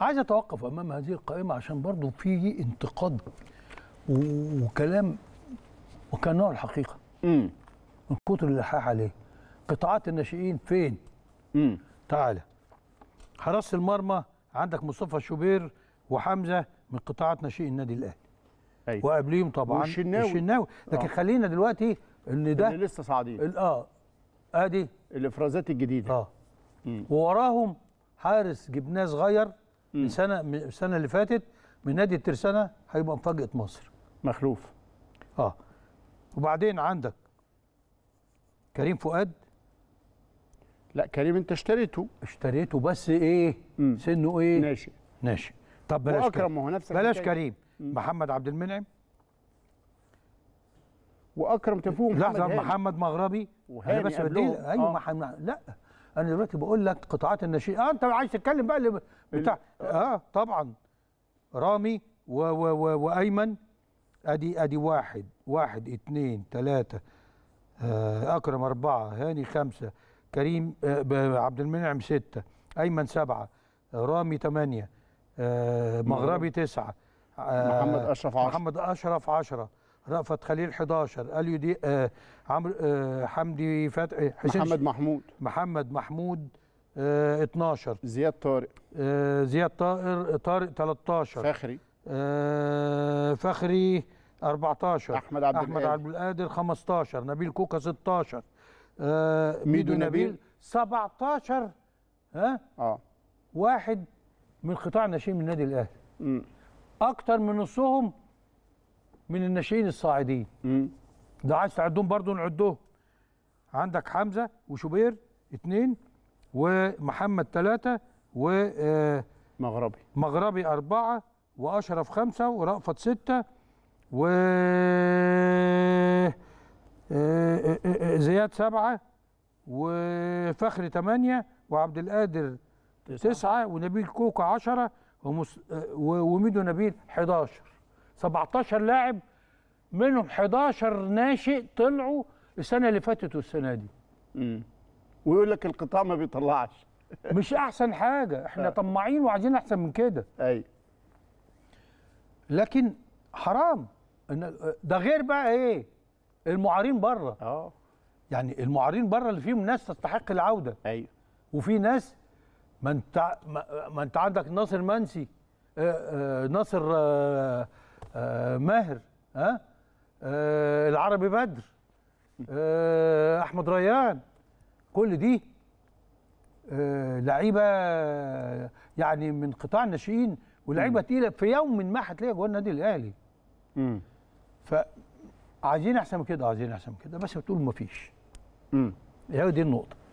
عايز اتوقف امام هذه القائمه عشان برضو في انتقاد وكلام وكان نوع الحقيقه امم من كتر اللحاح عليه قطاعات الناشئين فين؟ امم تعالى حراس المرمى عندك مصطفى شوبير وحمزه من قطاعات ناشئين النادي الاهلي أيوة. وقبليهم طبعا الشناوي الشناوي لكن آه. خلينا دلوقتي ان ده اللي لسه صاعدين اه ادي آه، الافرازات الجديده اه مم. ووراهم حارس جبناه صغير السنه السنه اللي فاتت من نادي الترسانه هيبقى مفاجاه مصر مخلوف اه وبعدين عندك كريم فؤاد لا كريم انت اشتريته اشتريته بس ايه مم. سنه ايه ناشئ ناشئ طب بلاش واكرم هو نفس بلاش كريم مم. محمد عبد المنعم واكرم تفوق لحظه محمد مغربي وهاني بس ايوه آه. محمد لا انا دلوقتي بقول لك قطاعات الناشئين اه انت عايز تتكلم بقى اللي بتاع آه. اه طبعا رامي و و و وايمن ادي ادي واحد واحد اثنين ثلاثه آه اكرم اربعه هاني خمسه كريم آه عبد المنعم سته ايمن سبعه رامي ثمانيه آه مغربي تسعه آه محمد اشرف 10 محمد اشرف 10 رأفت خليل 11 اليو دي آه عمرو آه حمدي فتحي إيه، حسين محمد محمود محمد محمود آه 12 زياد طارق آه زياد طائر طارق 13 فخري آه فخري 14 احمد عبد احمد عبد القادر 15 نبيل كوكا 16 آه ميدو نبيل, 17 ها اه واحد من قطاع ناشئين من النادي الاهلي اكتر من نصهم من الناشئين الصاعدين ده عايز تعدهم برضه نعدهم عندك حمزه وشوبير اثنين ومحمد ثلاثه و آه، مغربي مغربي اربعه واشرف خمسه ورأفت سته و آه، آه، زياد سبعه وفخر ثمانيه وعبد القادر تسعه ونبيل كوكا 10 وميدو نبيل 11 17 لاعب منهم 11 ناشئ طلعوا السنه اللي فاتت والسنه دي امم ويقول لك القطاع ما بيطلعش مش احسن حاجه احنا آه. طماعين وعايزين احسن من كده اي لكن حرام ان ده غير بقى ايه المعارين بره اه يعني المعارين بره اللي فيهم ناس تستحق العوده ايوه وفي ناس ما انت ما انت عندك ناصر منسي آه، آه، ناصر آه، ماهر ها آه؟ آه، العربي بدر احمد ريان كل دي لعيبه يعني من قطاع الناشئين ولعيبه تقيله في يوم ما هتلاقي جوه النادي الاهلي امم عايزين احسن من كده عايزين احسن من كده بس بتقول مفيش امم هي دي النقطه